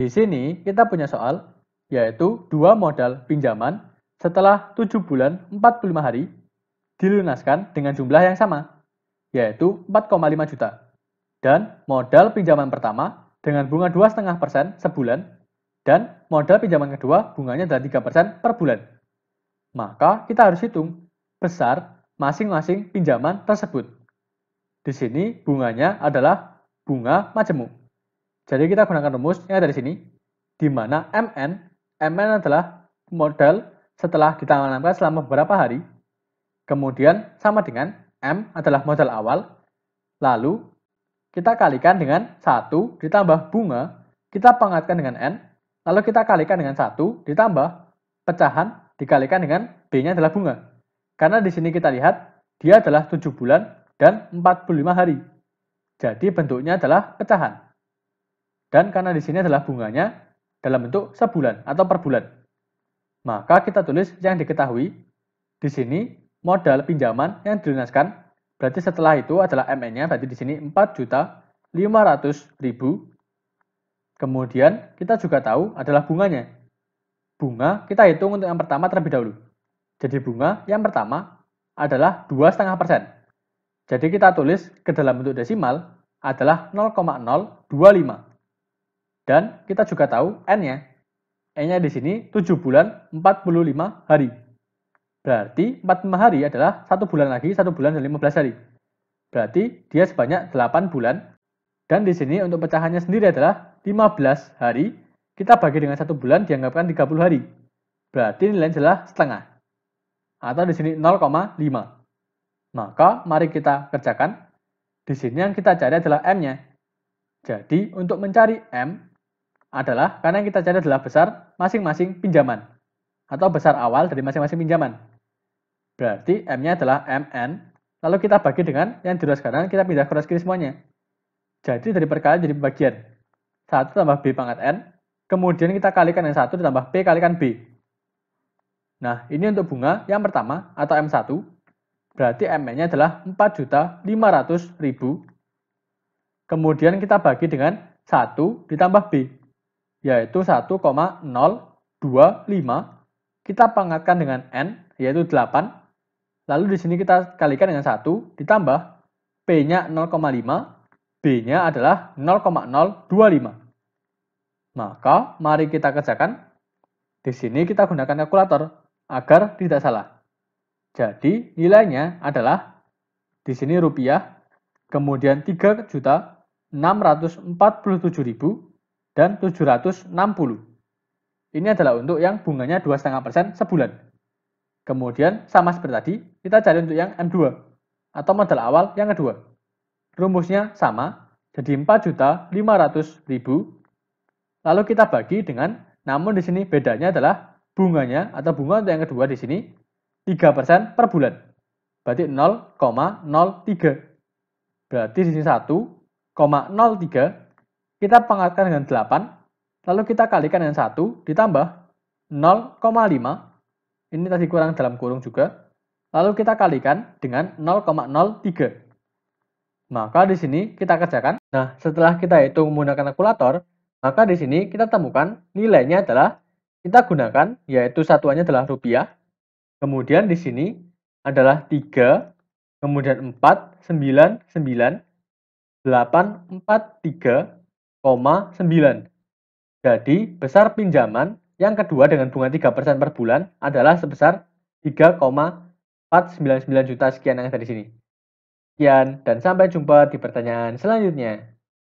Di sini kita punya soal, yaitu dua modal pinjaman setelah 7 bulan 45 hari dilunaskan dengan jumlah yang sama, yaitu 4,5 juta. Dan modal pinjaman pertama dengan bunga 2,5% sebulan, dan modal pinjaman kedua bunganya adalah 3% per bulan. Maka kita harus hitung besar masing-masing pinjaman tersebut. Di sini bunganya adalah bunga majemuk. Jadi kita gunakan rumus yang ada di sini, di mana MN, MN adalah modal setelah ditanamkan selama beberapa hari, kemudian sama dengan M adalah modal awal, lalu kita kalikan dengan 1 ditambah bunga, kita pangkatkan dengan N, lalu kita kalikan dengan 1 ditambah pecahan dikalikan dengan B-nya adalah bunga. Karena di sini kita lihat, dia adalah 7 bulan dan 45 hari. Jadi bentuknya adalah pecahan. Dan karena di sini adalah bunganya dalam bentuk sebulan atau per bulan. Maka kita tulis yang diketahui di sini modal pinjaman yang dilunaskan berarti setelah itu adalah MN-nya berarti di sini 4.500.000. Kemudian kita juga tahu adalah bunganya. Bunga kita hitung untuk yang pertama terlebih dahulu. Jadi bunga yang pertama adalah 2,5%. Jadi kita tulis ke dalam bentuk desimal adalah 0,025. Dan kita juga tahu N-nya. N-nya di sini 7 bulan 45 hari. Berarti 45 hari adalah 1 bulan lagi, 1 bulan dan 15 hari. Berarti dia sebanyak 8 bulan. Dan di sini untuk pecahannya sendiri adalah 15 hari. Kita bagi dengan 1 bulan dianggapkan 30 hari. Berarti nilainya adalah setengah. Atau di sini 0,5. Maka mari kita kerjakan. Di sini yang kita cari adalah M-nya. Jadi untuk mencari M, adalah karena yang kita cari adalah besar masing-masing pinjaman atau besar awal dari masing-masing pinjaman. Berarti M-nya adalah MN, lalu kita bagi dengan yang di ruas kanan, kita pindah ke ruas kiri semuanya. Jadi dari perkalian jadi pembagian. 1 tambah B pangkat N, kemudian kita kalikan yang 1 ditambah P kalikan B. Nah, ini untuk bunga yang pertama atau M1, berarti MN-nya adalah 4.500.000. Kemudian kita bagi dengan 1 ditambah B, yaitu 1,025. Kita pangkatkan dengan N, yaitu 8. Lalu di sini kita kalikan dengan 1, ditambah P-nya 0,5, B-nya adalah 0,025. Maka mari kita kerjakan. Di sini kita gunakan kalkulator agar tidak salah. Jadi nilainya adalah di sini rupiah, kemudian 3 juta 647.000 dan 760. Ini adalah untuk yang bunganya 2,5% sebulan. Kemudian sama seperti tadi, kita cari untuk yang M2 atau modal awal yang kedua. Rumusnya sama, jadi 4.500.000. Lalu kita bagi dengan namun di sini bedanya adalah bunganya atau bunga untuk yang kedua di sini 3% per bulan. Berarti 0,03. Berarti di sini 1,03 kita pangkatkan dengan 8, lalu kita kalikan dengan 1, ditambah 0,5, ini tadi kurang dalam kurung juga, lalu kita kalikan dengan 0,03. Maka di sini kita kerjakan. Nah, setelah kita hitung menggunakan kalkulator, maka di sini kita temukan nilainya adalah kita gunakan yaitu satuannya adalah rupiah. Kemudian di sini adalah 3, kemudian 4, 9, 9, 8, 4, 3, jadi, besar pinjaman yang kedua dengan bunga 3% per bulan adalah sebesar 3,499 juta sekian yang ada di sini. Sekian dan sampai jumpa di pertanyaan selanjutnya.